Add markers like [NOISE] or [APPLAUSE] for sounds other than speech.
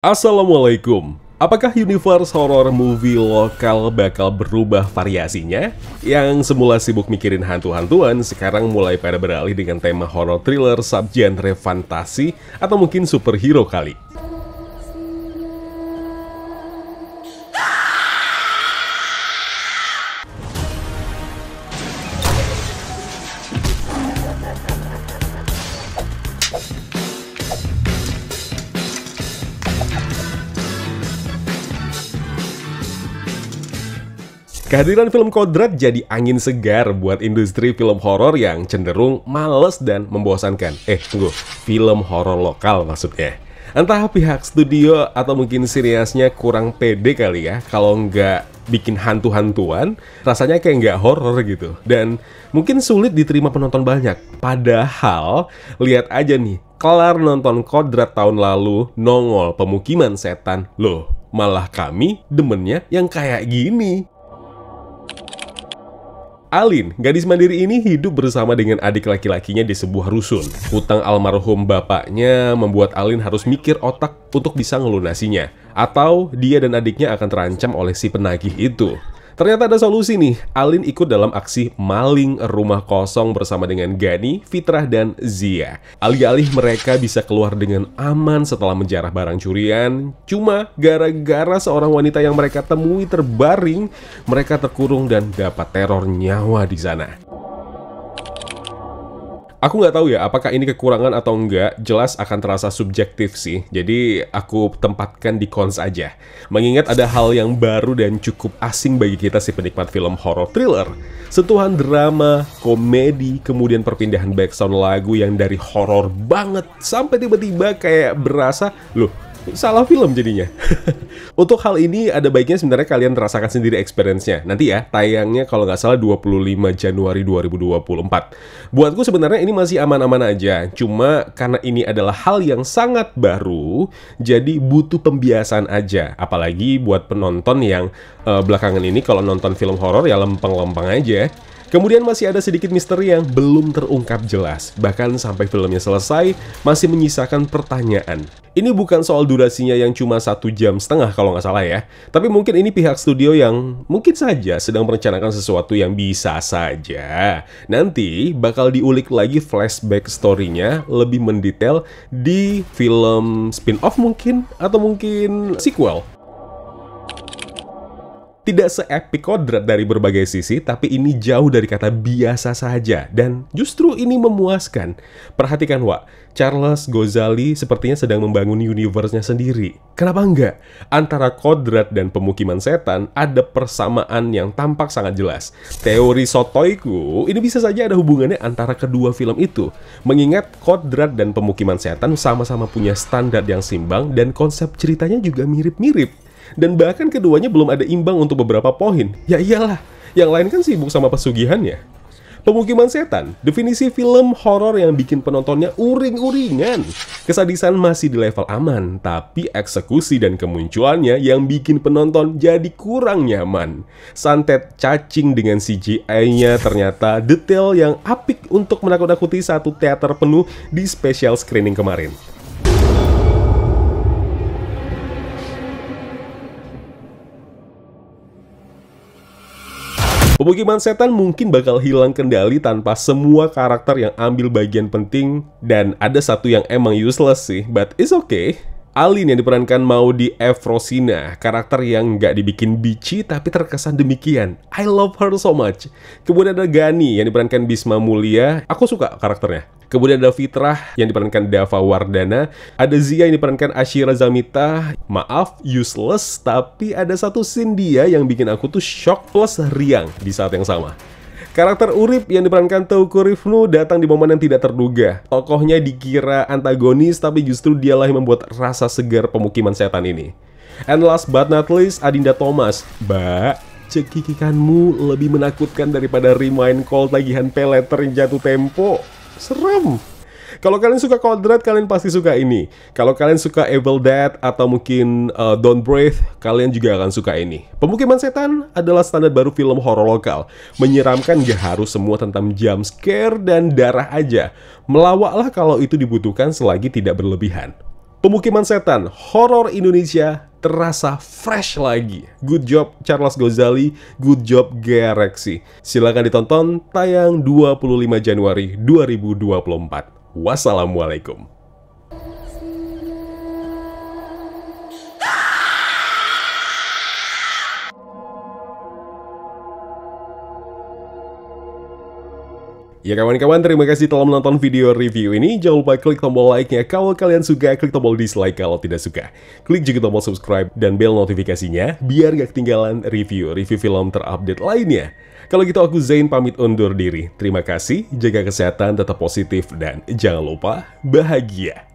Assalamualaikum. Apakah universe horror movie lokal bakal berubah variasinya? Yang semula sibuk mikirin hantu-hantuan, sekarang mulai pada beralih dengan tema horror thriller subgenre fantasi atau mungkin superhero kali. Kehadiran film Kodrat jadi angin segar buat industri film horor yang cenderung males dan membosankan. Eh, tunggu, film horor lokal maksudnya. Entah pihak studio atau mungkin seriusnya kurang pede kali ya, kalau nggak bikin hantu-hantuan, rasanya kayak nggak horor gitu. Dan mungkin sulit diterima penonton banyak. Padahal, lihat aja nih, kelar nonton Kodrat tahun lalu, nongol pemukiman setan. Loh, malah kami demennya yang kayak gini. Alin, gadis mandiri ini hidup bersama dengan adik laki-lakinya di sebuah rusun. Hutang almarhum bapaknya membuat Alin harus mikir otak untuk bisa ngelunasinya. Atau dia dan adiknya akan terancam oleh si penagih itu. Ternyata ada solusi nih. Alin ikut dalam aksi maling rumah kosong bersama dengan Gani, Fitrah, dan Zia. Alih-alih mereka bisa keluar dengan aman setelah menjarah barang curian, cuma gara-gara seorang wanita yang mereka temui terbaring, mereka terkurung dan dapat teror nyawa di sana aku nggak tahu ya apakah ini kekurangan atau enggak, jelas akan terasa subjektif sih. Jadi aku tempatkan di cons aja. Mengingat ada hal yang baru dan cukup asing bagi kita si penikmat film horror thriller. Sentuhan drama, komedi, kemudian perpindahan background lagu yang dari horror banget sampai tiba-tiba kayak berasa, loh salah film jadinya. [LAUGHS] Untuk hal ini ada baiknya sebenarnya kalian rasakan sendiri experience-nya. Nanti ya, tayangnya kalau nggak salah 25 Januari 2024. Buatku sebenarnya ini masih aman-aman aja. Cuma karena ini adalah hal yang sangat baru, jadi butuh pembiasaan aja. Apalagi buat penonton yang uh, belakangan ini kalau nonton film horor ya lempeng-lempeng aja Kemudian masih ada sedikit misteri yang belum terungkap jelas, bahkan sampai filmnya selesai masih menyisakan pertanyaan. Ini bukan soal durasinya yang cuma satu jam setengah kalau nggak salah ya, tapi mungkin ini pihak studio yang mungkin saja sedang merencanakan sesuatu yang bisa saja. Nanti bakal diulik lagi flashback story-nya lebih mendetail di film spin-off mungkin, atau mungkin sequel. Tidak seepik kodrat dari berbagai sisi, tapi ini jauh dari kata biasa saja. Dan justru ini memuaskan. Perhatikan, Wak. Charles Gozali sepertinya sedang membangun universe-nya sendiri. Kenapa enggak? Antara kodrat dan pemukiman setan ada persamaan yang tampak sangat jelas. Teori sotoiku, ini bisa saja ada hubungannya antara kedua film itu. Mengingat kodrat dan pemukiman setan sama-sama punya standar yang simbang dan konsep ceritanya juga mirip-mirip. Dan bahkan keduanya belum ada imbang untuk beberapa poin. Ya iyalah, yang lain kan sibuk sama pesugihannya. Pemukiman Setan, definisi film horor yang bikin penontonnya uring-uringan. Kesadisan masih di level aman, tapi eksekusi dan kemunculannya yang bikin penonton jadi kurang nyaman. Santet cacing dengan CGI-nya ternyata detail yang apik untuk menakut-nakuti satu teater penuh di special screening kemarin. Pemukiman setan mungkin bakal hilang kendali tanpa semua karakter yang ambil bagian penting dan ada satu yang emang useless sih, but it's okay. Alin yang diperankan mau di Evrosina, karakter yang nggak dibikin bici tapi terkesan demikian. I love her so much. Kemudian ada Gani yang diperankan Bisma Mulia, aku suka karakternya. Kemudian ada Fitrah yang diperankan Dava Wardana. Ada Zia yang diperankan Ashira Zamita. Maaf, useless, tapi ada satu scene dia yang bikin aku tuh shock plus riang di saat yang sama. Karakter Urip yang diperankan Teuku Rifnu datang di momen yang tidak terduga. Tokohnya dikira antagonis, tapi justru dialah yang membuat rasa segar pemukiman setan ini. And last but not least, Adinda Thomas. Mbak, cekikikanmu lebih menakutkan daripada remind call tagihan peleter yang jatuh tempo. Serem. Kalau kalian suka kodrat, kalian pasti suka ini. Kalau kalian suka Evil Dead atau mungkin uh, Don't Breathe, kalian juga akan suka ini. Pemukiman Setan adalah standar baru film horor lokal. Menyeramkan gak harus semua tentang jump scare dan darah aja. Melawaklah kalau itu dibutuhkan selagi tidak berlebihan. Pemukiman Setan, horor Indonesia terasa fresh lagi. Good job Charles Gozali, good job Gareksi. Silahkan ditonton tayang 25 Januari 2024. Wassalamualaikum. Ya kawan-kawan, terima kasih telah menonton video review ini. Jangan lupa klik tombol like-nya kalau kalian suka, klik tombol dislike kalau tidak suka. Klik juga tombol subscribe dan bell notifikasinya, biar gak ketinggalan review-review film terupdate lainnya. Kalau gitu aku Zain pamit undur diri. Terima kasih, jaga kesehatan, tetap positif, dan jangan lupa bahagia.